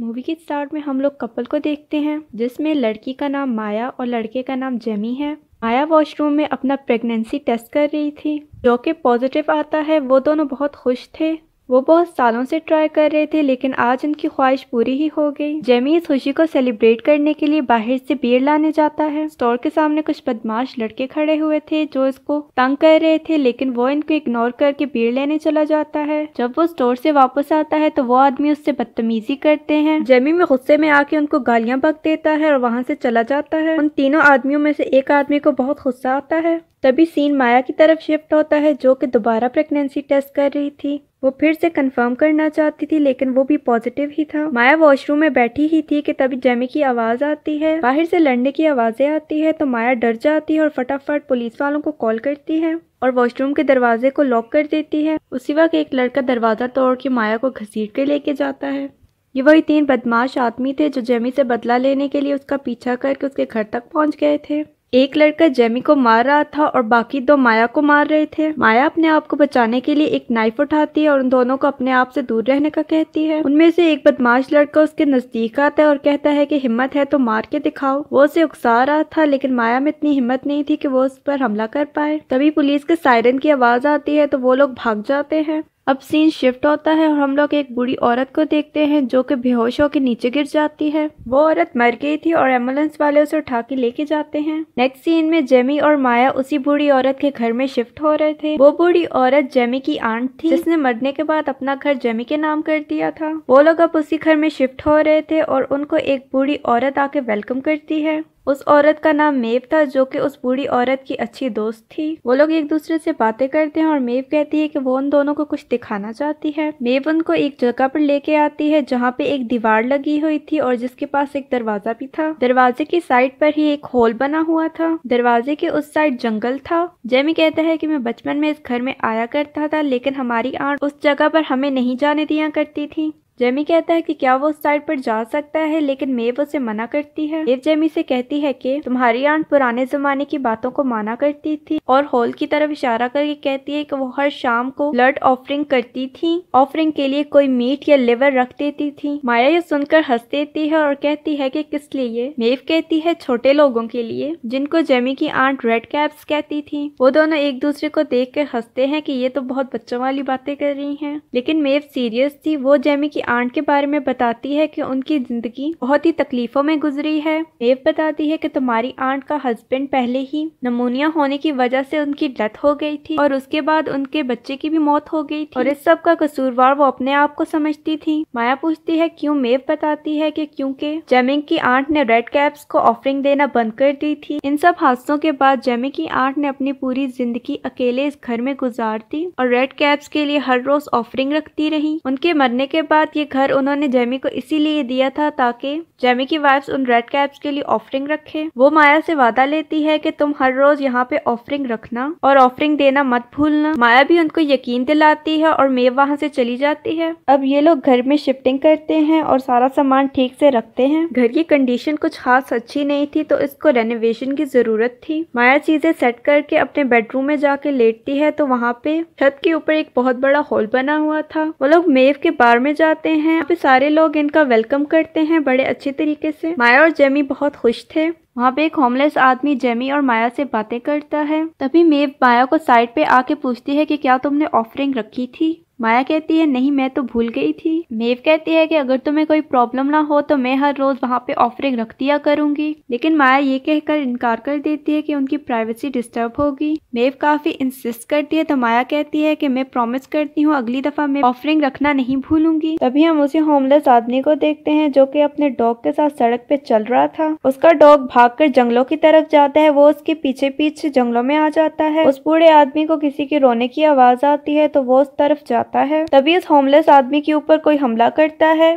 movie के start में हम लोग कपल को देखते हैं जिसमें लड़की का नाम माया और लड़के का नाम जेमी है माया वॉशरूम में अपना प्रेगनेंसी टेस्ट कर रही थी जो कि पॉजिटिव आता है वो दोनों बहुत खुश थे वो बहुत सालों से ट्राई कर रहे थे लेकिन आज उनकी ख्वाहिश पूरी ही हो गई जेमी इस खुशी को सेलिब्रेट करने के लिए बाहर से बियर लाने जाता है स्टोर के सामने कुछ बदमाश लड़के खड़े हुए थे जो इसको तंग कर रहे थे लेकिन वो इनको इग्नोर करके बियर लेने चला जाता है जब वो स्टोर से वापस आता है तो वो आदमी उससे बदतमीजी करते हैं जेमी में गुस्से में आके उनको गालियाँ बक देता है और वहाँ से चला जाता है उन तीनों आदमियों में से एक आदमी को बहुत गुस्सा आता है तभी सीन माया की तरफ शिफ्ट होता है जो कि दोबारा प्रेगनेंसी टेस्ट कर रही थी वो फिर से कंफर्म करना चाहती थी लेकिन वो भी पॉजिटिव ही था माया वॉशरूम में बैठी ही थी कि तभी जैमी की आवाज आती है बाहर से लड़ने की आवाजें आती है तो माया डर जाती है और फटाफट पुलिस वालों को कॉल करती है और वॉशरूम के दरवाजे को लॉक कर देती है उसी वक्त एक लड़का दरवाजा तोड़ के माया को घसीट के लेके जाता है ये वही तीन बदमाश आदमी थे जो जेमी से बदला लेने के लिए उसका पीछा करके उसके घर तक पहुंच गए थे एक लड़का जेमी को मार रहा था और बाकी दो माया को मार रहे थे माया अपने आप को बचाने के लिए एक नाइफ उठाती है और उन दोनों को अपने आप से दूर रहने का कहती है उनमें से एक बदमाश लड़का उसके नजदीक आता है और कहता है कि हिम्मत है तो मार के दिखाओ वो उसे उकसा रहा था लेकिन माया में इतनी हिम्मत नहीं थी कि वो उस पर हमला कर पाए तभी पुलिस के सायरन की आवाज आती है तो वो लोग भाग जाते हैं अब सीन शिफ्ट होता है और हम लोग एक बुढ़ी औरत को देखते हैं जो कि बेहोश होकर नीचे गिर जाती है वो औरत मर गई थी और एम्बुलेंस वाले उसे उठा के लेके जाते हैं नेक्स्ट सीन में जेमी और माया उसी बूढ़ी औरत के घर में शिफ्ट हो रहे थे वो बूढ़ी औरत जेमी की आंट थी जिसने मरने के बाद अपना घर जेमी के नाम कर दिया था वो लोग अब उसी घर में शिफ्ट हो रहे थे और उनको एक बूढ़ी औरत आके वेलकम करती है उस औरत का नाम मेव था जो कि उस बूढ़ी औरत की अच्छी दोस्त थी वो लोग एक दूसरे से बातें करते हैं और मेव कहती है कि वो उन दोनों को कुछ दिखाना चाहती है मेव उनको एक जगह पर लेके आती है जहाँ पे एक दीवार लगी हुई थी और जिसके पास एक दरवाजा भी था दरवाजे की साइड पर ही एक होल बना हुआ था दरवाजे के उस साइड जंगल था जेमी कहता है की मैं बचपन में इस घर में आया करता था लेकिन हमारी आंट उस जगह पर हमें नहीं जाने दिया करती थी जेमी कहता है कि क्या वो उस साइड पर जा सकता है लेकिन मेव उसे मना करती है मेव जेमी से कहती है कि तुम्हारी आंट पुराने जमाने की बातों को माना करती थी और हॉल की तरफ इशारा करके कहती है कि वो हर शाम को ब्लड ऑफरिंग करती थी ऑफरिंग के लिए कोई मीट या लिवर रख देती थी माया ये सुनकर हंस देती है और कहती है कि किस लिए मेव कहती है छोटे लोगों के लिए जिनको जेमी की आंट रेड कैप्स कहती थी वो दोनों एक दूसरे को देख कर हंसते है की ये तो बहुत बच्चों वाली बातें कर रही है लेकिन मेव सीरियस थी वो जेमी की आंट के बारे में बताती है कि उनकी ज़िंदगी बहुत ही तकलीफ़ों में गुजरी है मेव बताती है कि तुम्हारी आंट का हस्बैंड पहले ही नमोनिया होने की वजह से उनकी डेथ हो गई थी और उसके बाद उनके बच्चे की भी मौत हो गई थी और इस सब का कसूरवार वो अपने आप को समझती थी माया पूछती है क्यूँ मेव बताती है की क्यूँकी जेमिंग की आंट ने रेड कैप्स को ऑफरिंग देना बंद कर दी थी इन सब हादसों के बाद जेमिंग की आंट ने अपनी पूरी जिंदगी अकेले इस घर में गुजार दी और रेड कैप्स के लिए हर रोज ऑफरिंग रखती रही उनके मरने के बाद ये घर उन्होंने जेमी को इसीलिए दिया था ताकि जेमी की वाइफ उन रेड कैप्स के लिए ऑफरिंग रखे वो माया से वादा लेती है कि तुम हर रोज यहाँ पे ऑफरिंग रखना और ऑफरिंग देना मत भूलना माया भी उनको यकीन दिलाती है और मेव वहाँ से चली जाती है अब ये लोग घर में शिफ्टिंग करते हैं और सारा सामान ठीक से रखते हैं घर की कंडीशन कुछ खास अच्छी नहीं थी तो इसको रेनोवेशन की जरूरत थी माया चीजें सेट करके अपने बेडरूम में जाके लेटती है तो वहाँ पे छत के ऊपर एक बहुत बड़ा हॉल बना हुआ था वो लोग मेव के बार में जाते आते हैं यहाँ पे सारे लोग इनका वेलकम करते हैं बड़े अच्छे तरीके से माया और जेमी बहुत खुश थे वहाँ पे एक होमलेस आदमी जेमी और माया से बातें करता है तभी मेव माया को साइड पे आके पूछती है कि क्या तुमने ऑफरिंग रखी थी माया कहती है नहीं मैं तो भूल गई थी मेव कहती है कि अगर तुम्हें कोई प्रॉब्लम ना हो तो मैं हर रोज वहाँ पे ऑफरिंग रख दिया करूंगी लेकिन माया ये कहकर इनकार कर देती है कि उनकी प्राइवेसी डिस्टर्ब होगी मेव काफी इंसिस्ट करती है तो माया कहती है कि मैं प्रॉमिस करती हूँ अगली दफा मैं ऑफरिंग रखना नहीं भूलूंगी तभी हम उसी होमलेस आदमी को देखते है जो की अपने डॉग के साथ सड़क पे चल रहा था उसका डॉग भाग जंगलों की तरफ जाता है वो उसके पीछे पीछे जंगलों में आ जाता है उस बूढ़े आदमी को किसी के रोने की आवाज आती है तो वो उस तरफ जाता जाता है तभी इस होमलेस आदमी के ऊपर कोई हमला करता है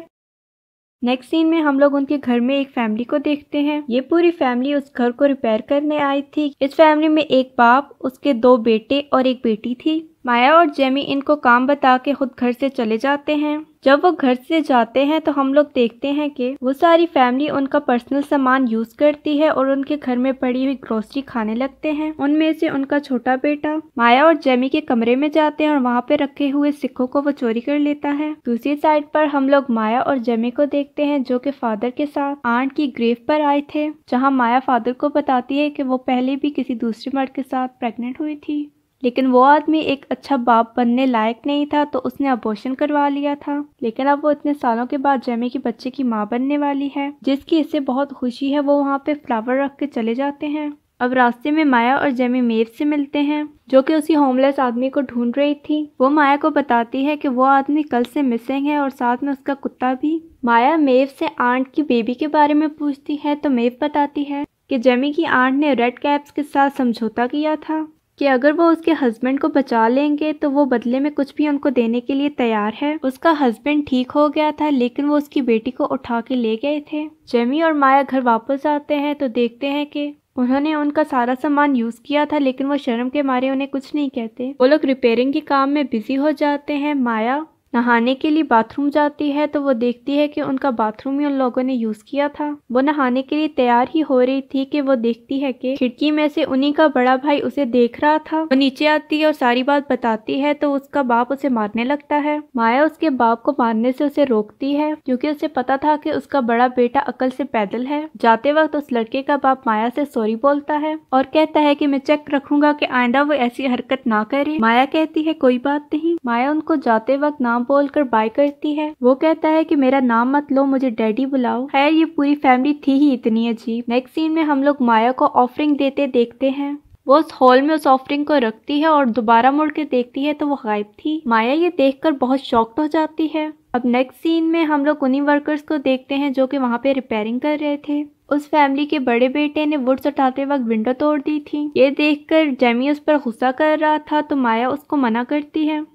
नेक्स्ट सीन में हम लोग उनके घर में एक फैमिली को देखते हैं ये पूरी फैमिली उस घर को रिपेयर करने आई थी इस फैमिली में एक बाप उसके दो बेटे और एक बेटी थी माया और जेमी इनको काम बता के खुद घर से चले जाते हैं जब वो घर से जाते हैं तो हम लोग देखते हैं कि वो सारी फैमिली उनका पर्सनल सामान यूज करती है और उनके घर में पड़ी हुई ग्रोसरी खाने लगते हैं उनमें से उनका छोटा बेटा माया और जेमी के कमरे में जाते हैं और वहाँ पे रखे हुए सिक्कों को वो चोरी कर लेता है दूसरी साइड पर हम लोग माया और जेमी को देखते हैं जो की फादर के साथ आंट की ग्रेव पर आए थे जहाँ माया फादर को बताती है की वो पहले भी किसी दूसरे मर्द के साथ प्रेगनेंट हुई थी लेकिन वो आदमी एक अच्छा बाप बनने लायक नहीं था तो उसने अबोशन करवा लिया था लेकिन अब वो इतने सालों के बाद जेमी के बच्चे की माँ बनने वाली है जिसकी इससे बहुत खुशी है वो वहाँ पे फ्लावर रख के चले जाते हैं अब रास्ते में माया और जेमी मेव से मिलते हैं जो कि उसी होमलेस आदमी को ढूंढ रही थी वो माया को बताती है कि वो आदमी कल से मिसिंग है और साथ में उसका कुत्ता भी माया मेव से आंट की बेबी के बारे में पूछती है तो मेव बताती है कि जेमी की आंट ने रेड कैप्स के साथ समझौता किया था कि अगर वो उसके हस्बैंड को बचा लेंगे तो वो बदले में कुछ भी उनको देने के लिए तैयार है उसका हस्बैंड ठीक हो गया था लेकिन वो उसकी बेटी को उठा के ले गए थे जेमी और माया घर वापस आते हैं तो देखते हैं कि उन्होंने उनका सारा सामान यूज़ किया था लेकिन वो शर्म के मारे उन्हें कुछ नहीं कहते वो लोग रिपेयरिंग के काम में बिजी हो जाते हैं माया नहाने के लिए बाथरूम जाती है तो वो देखती है कि उनका बाथरूम ही उन लोगों ने यूज किया था वो नहाने के लिए तैयार ही हो रही थी कि वो देखती है कि खिड़की में से उन्हीं का बड़ा भाई उसे देख रहा था वो नीचे आती है और सारी बात बताती है तो उसका बाप उसे मारने लगता है माया उसके बाप को मारने से उसे रोकती है क्योंकि उसे पता था कि उसका बड़ा बेटा अकल से पैदल है जाते वक्त उस लड़के का बाप माया से सॉरी बोलता है और कहता है की मैं चेक रखूंगा की आइंदा वो ऐसी हरकत ना करे माया कहती है कोई बात नहीं माया उनको जाते वक्त नाम नाम बोल कर बाय करती है वो कहता है की मेरा नाम मत लो मुझे डैडी बुलाओ खैर ये पूरी फैमिली थी ही इतनी अजीब नेक्स्ट सीन में हम लोग माया को ऑफरिंग देते देखते हैं वो उस हॉल में उस ऑफरिंग को रखती है और दोबारा मुड़ के देखती है तो वो गायब थी माया ये देखकर बहुत शॉक्ट हो जाती है अब नेक्स्ट सीन में हम लोग उन्हीं वर्कर्स को देखते हैं जो कि वहाँ पे रिपेयरिंग कर रहे थे उस फैमिली के बड़े बेटे ने वुड्स उठाते वक्त विंडो तोड़ दी थी ये देखकर जेमी उस पर गुस्सा कर रहा था तो माया उसको मना करती है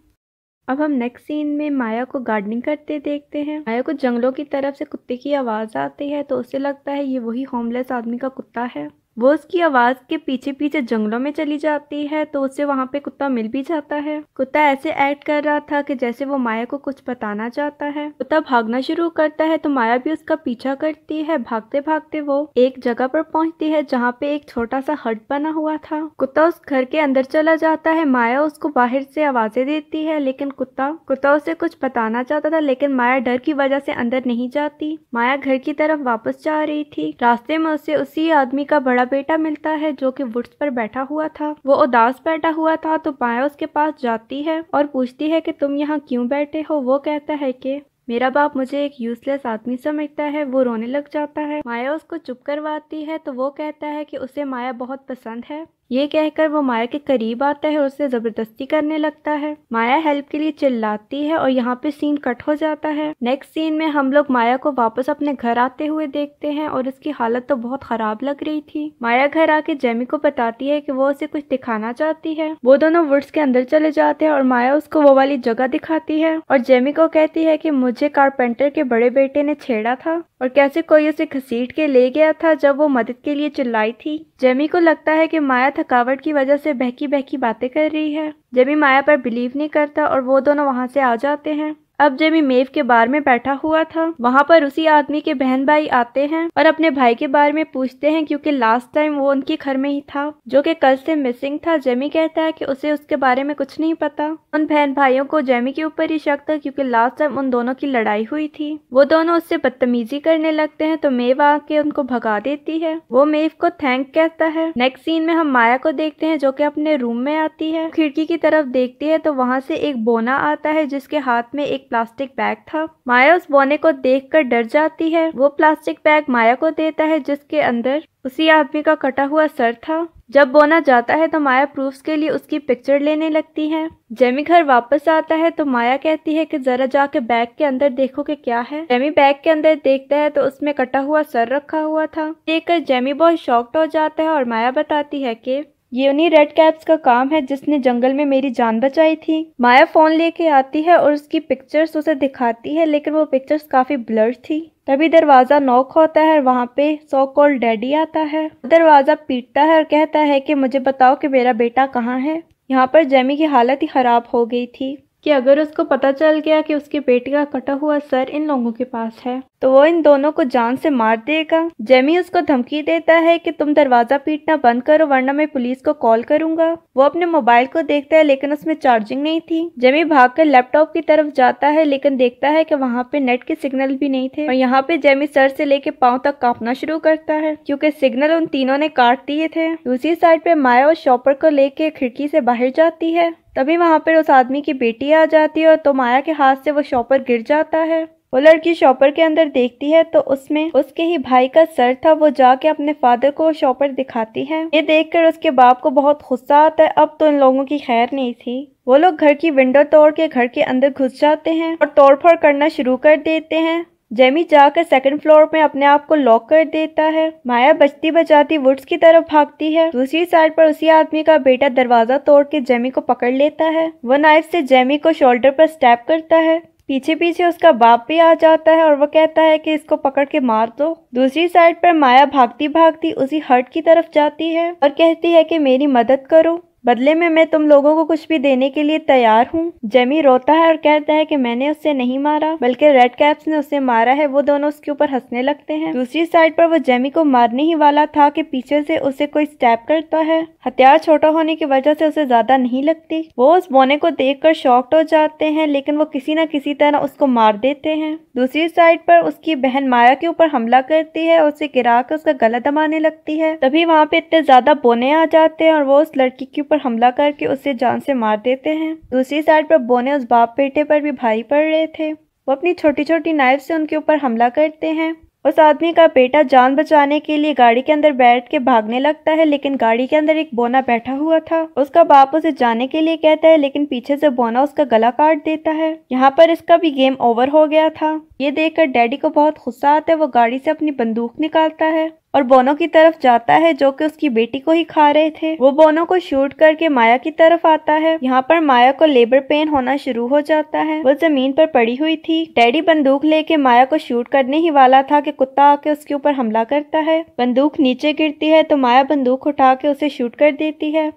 अब हम नेक्स्ट सीन में माया को गार्डनिंग करते देखते हैं माया को जंगलों की तरफ से कुत्ते की आवाज़ आती है तो उसे लगता है ये वही होमलेस आदमी का कुत्ता है वो उसकी आवाज़ के पीछे पीछे जंगलों में चली जाती है तो उसे वहाँ पे कुत्ता मिल भी जाता है कुत्ता ऐसे एक्ट कर रहा था कि जैसे वो माया को कुछ बताना चाहता है कुत्ता भागना शुरू करता है तो माया भी उसका पीछा करती है भागते भागते वो एक जगह पर पहुंचती है जहाँ पे एक छोटा सा हट बना हुआ था कुत्ता उस घर के अंदर चला जाता है माया उसको बाहर से आवाजें देती है लेकिन कुत्ता कुत्ता उसे कुछ बताना चाहता था लेकिन माया डर की वजह से अंदर नहीं जाती माया घर की तरफ वापस जा रही थी रास्ते में उसे उसी आदमी का बड़ा बेटा मिलता है जो कि वुड्स पर बैठा हुआ था वो उदास बैठा हुआ था तो माया उसके पास जाती है और पूछती है कि तुम यहाँ क्यों बैठे हो वो कहता है कि मेरा बाप मुझे एक यूजलेस आदमी समझता है वो रोने लग जाता है माया उसको चुप करवाती है तो वो कहता है कि उसे माया बहुत पसंद है ये कहकर वो माया के करीब आता है और उसे जबरदस्ती करने लगता है माया हेल्प के लिए चिल्लाती है और यहाँ पे सीन कट हो जाता है नेक्स्ट सीन में हम लोग माया को वापस अपने घर आते हुए देखते हैं और उसकी हालत तो बहुत खराब लग रही थी माया घर आके जेमी को बताती है कि वो उसे कुछ दिखाना चाहती है वो दोनों वुड्स के अंदर चले जाते हैं और माया उसको वो वाली जगह दिखाती है और जेमी को कहती है की मुझे कारपेंटर के बड़े बेटे ने छेड़ा था और कैसे कोई उसे घसीट के ले गया था जब वो मदद के लिए चिल्लाई थी जेमी को लगता है की माया थकावट की वजह से बहकी बहकी बातें कर रही है जब भी माया पर बिलीव नहीं करता और वो दोनों वहां से आ जाते हैं अब जेमी मेव के बार में बैठा हुआ था वहाँ पर उसी आदमी के बहन भाई आते हैं और अपने भाई के बारे में पूछते हैं क्योंकि लास्ट टाइम वो उनके घर में ही था जो कि कल से मिसिंग था जेमी कहता है कि उसे उसके बारे में कुछ नहीं पता उन बहन भाइयों को जेमी के ऊपर ही शक था क्योंकि लास्ट टाइम उन दोनों की लड़ाई हुई थी वो दोनों उससे बदतमीजी करने लगते है तो मेव आके उनको भगा देती है वो मेव को थैंक कहता है नेक्स्ट सीन में हम माया को देखते हैं जो की अपने रूम में आती है खिड़की की तरफ देखती है तो वहाँ से एक बोना आता है जिसके हाथ में एक प्लास्टिक बैग था माया उस बोने को देखकर डर जाती है वो प्लास्टिक बैग माया को देता है जिसके अंदर उसी आदमी का कटा हुआ सर था जब बोना जाता है तो माया प्रूफ्स के लिए उसकी पिक्चर लेने लगती है जेमी घर वापस आता है तो माया कहती है कि जरा जाके बैग के अंदर देखो कि क्या है जेमी बैग के अंदर देखता है तो उसमें कटा हुआ सर रखा हुआ था देखकर जेमी बहुत शॉक्ट हो जाता है और माया बताती है कि ये उन्हीं रेड कैप्स का काम है जिसने जंगल में मेरी जान बचाई थी माया फोन लेके आती है और उसकी पिक्चर्स उसे दिखाती है लेकिन वो पिक्चर्स काफी ब्लर थी तभी दरवाजा नॉक होता है वहाँ पे सो कॉल डैडी आता है दरवाजा पीटता है और कहता है कि मुझे बताओ कि मेरा बेटा कहाँ है यहाँ पर जेमी की हालत ही खराब हो गई थी कि अगर उसको पता चल गया कि उसके बेटे का कटा हुआ सर इन लोगों के पास है तो वो इन दोनों को जान से मार देगा जेमी उसको धमकी देता है कि तुम दरवाजा पीटना बंद करो वरना मैं पुलिस को कॉल करूंगा वो अपने मोबाइल को देखता है लेकिन उसमें चार्जिंग नहीं थी जेमी भाग लैपटॉप की तरफ जाता है लेकिन देखता है की वहाँ पे नेट के सिग्नल भी नहीं थे और यहाँ पे जेमी सर से लेके पाँव तक कांपना शुरू करता है क्यूँकी सिग्नल उन तीनों ने काट दिए थे दूसरी साइड पे माया और शॉपर को लेके खिड़की से बाहर जाती है तभी वहाँ पर उस आदमी की बेटी आ जाती है और तो माया के हाथ से वो शॉपर गिर जाता है वो लड़की शॉपर के अंदर देखती है तो उसमें उसके ही भाई का सर था वो जाके अपने फादर को शॉपर दिखाती है ये देखकर उसके बाप को बहुत गुस्सा आता है अब तो इन लोगों की खैर नहीं थी वो लोग घर की विंडो तोड़ के घर के अंदर घुस जाते हैं और तोड़फोड़ करना शुरू कर देते हैं जेमी जाकर सेकंड फ्लोर में अपने आप को लॉक कर देता है माया बचती बचाती वुड्स की तरफ भागती है दूसरी साइड पर उसी आदमी का बेटा दरवाजा तोड़ के जेमी को पकड़ लेता है वो नाइफ से जेमी को शोल्डर पर स्टैप करता है पीछे पीछे उसका बाप भी आ जाता है और वो कहता है कि इसको पकड़ के मार दो दूसरी साइड पर माया भागती भागती उसी हट की तरफ जाती है और कहती है कि मेरी मदद करो बदले में मैं तुम लोगों को कुछ भी देने के लिए तैयार हूँ जेमी रोता है और कहता है कि मैंने उसे नहीं मारा बल्कि रेड कैप्स ने उसे मारा है वो दोनों उसके ऊपर हंसने लगते हैं दूसरी साइड पर वो जेमी को मारने ही वाला था कि पीछे से उसे कोई स्टैप करता है हथियार छोटा होने की वजह से उसे ज्यादा नहीं लगती वो उस बोने को देख कर शॉक्ट हो जाते हैं लेकिन वो किसी न किसी तरह उसको मार देते हैं दूसरी साइड पर उसकी बहन माया के ऊपर हमला करती है और उसे गिरा कर उसका गला दबाने लगती है तभी वहाँ पे इतने ज्यादा बोने आ जाते हैं और वो उस लड़की के ऊपर पर हमला करके उसे जान से मार देते हैं दूसरी साइड पर बोने उस बाप बेटे पर भी भाई पड़ रहे थे वो अपनी छोटी छोटी नाइफ से उनके ऊपर हमला करते हैं उस आदमी का बेटा जान बचाने के लिए गाड़ी के अंदर बैठ के भागने लगता है लेकिन गाड़ी के अंदर एक बोना बैठा हुआ था उसका बाप उसे जाने के लिए कहता है लेकिन पीछे से बोना उसका गला काट देता है यहाँ पर इसका भी गेम ओवर हो गया था ये देखकर डैडी को बहुत गुस्सा आता है वो गाड़ी से अपनी बंदूक निकालता है और बोनो की तरफ जाता है जो कि उसकी बेटी को ही खा रहे थे वो बोनो को शूट करके माया की तरफ आता है यहाँ पर माया को लेबर पेन होना शुरू हो जाता है वो जमीन पर पड़ी हुई थी डैडी बंदूक लेके माया को शूट करने ही वाला था कि कुत्ता आके उसके ऊपर हमला करता है बंदूक नीचे गिरती है तो माया बंदूक उठा के उसे शूट कर देती है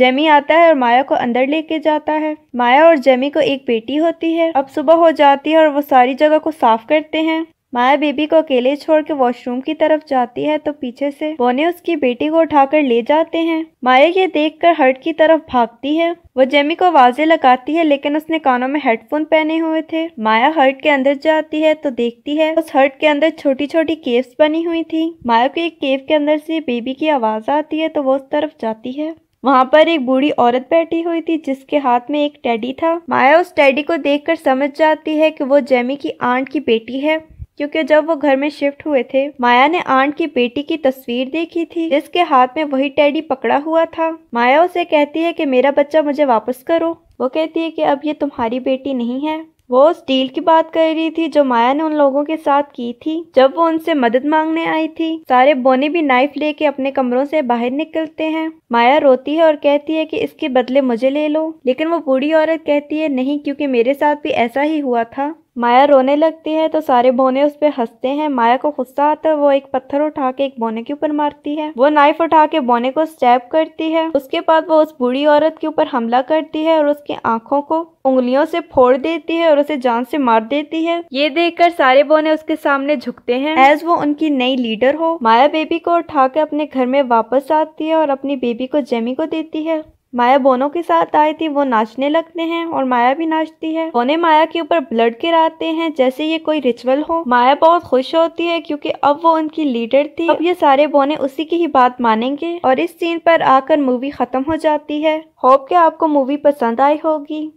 जेमी आता है और माया को अंदर लेके जाता है माया और जेमी को एक बेटी होती है अब सुबह हो जाती है और वो सारी जगह को साफ करते हैं माया बेबी को अकेले छोड़ के वॉशरूम की तरफ जाती है तो पीछे से बोने उसकी बेटी को उठाकर ले जाते हैं माया ये देखकर हर्ट की तरफ भागती है वो जेमी को आवाजें लगाती है लेकिन उसने कानों में हेडफोन पहने हुए थे माया हर्ट के अंदर जाती है तो देखती है उस हर्ट के अंदर छोटी छोटी केव्स बनी हुई थी माया को एक केव के अंदर से बेबी की आवाज आती है तो वो उस तरफ जाती है वहाँ पर एक बूढ़ी औरत बैठी हुई थी जिसके हाथ में एक टैडी था माया उस टैडी को देखकर समझ जाती है कि वो जेमी की आंट की बेटी है क्योंकि जब वो घर में शिफ्ट हुए थे माया ने आंट की बेटी की तस्वीर देखी थी जिसके हाथ में वही टैडी पकड़ा हुआ था माया उसे कहती है कि मेरा बच्चा मुझे वापस करो वो कहती है कि अब ये तुम्हारी बेटी नहीं है वो उस डील की बात कर रही थी जो माया ने उन लोगों के साथ की थी जब वो उनसे मदद मांगने आई थी सारे बोने भी नाइफ लेके अपने कमरों से बाहर निकलते हैं माया रोती है और कहती है कि इसके बदले मुझे ले लो लेकिन वो बूढ़ी औरत कहती है नहीं क्योंकि मेरे साथ भी ऐसा ही हुआ था माया रोने लगती है तो सारे बोने उस पर हंसते हैं माया को गुस्सा आता है वो एक पत्थर उठा के एक बोने के ऊपर मारती है वो नाइफ उठा के बोने को स्टैप करती है उसके बाद वो उस बूढ़ी औरत के ऊपर हमला करती है और उसकी आंखों को उंगलियों से फोड़ देती है और उसे जान से मार देती है ये देखकर सारे बोने उसके सामने झुकते हैं एज वो उनकी नई लीडर हो माया बेबी को उठा के अपने घर में वापस आती है और अपनी बेबी को जेमी को देती है माया बोनो के साथ आई थी वो नाचने लगते हैं और माया भी नाचती है बोने माया के ऊपर ब्लड गिराते हैं जैसे ये कोई रिचुअल हो माया बहुत खुश होती है क्योंकि अब वो उनकी लीडर थी अब ये सारे बोने उसी की ही बात मानेंगे और इस सीन पर आकर मूवी खत्म हो जाती है होप के आपको मूवी पसंद आई होगी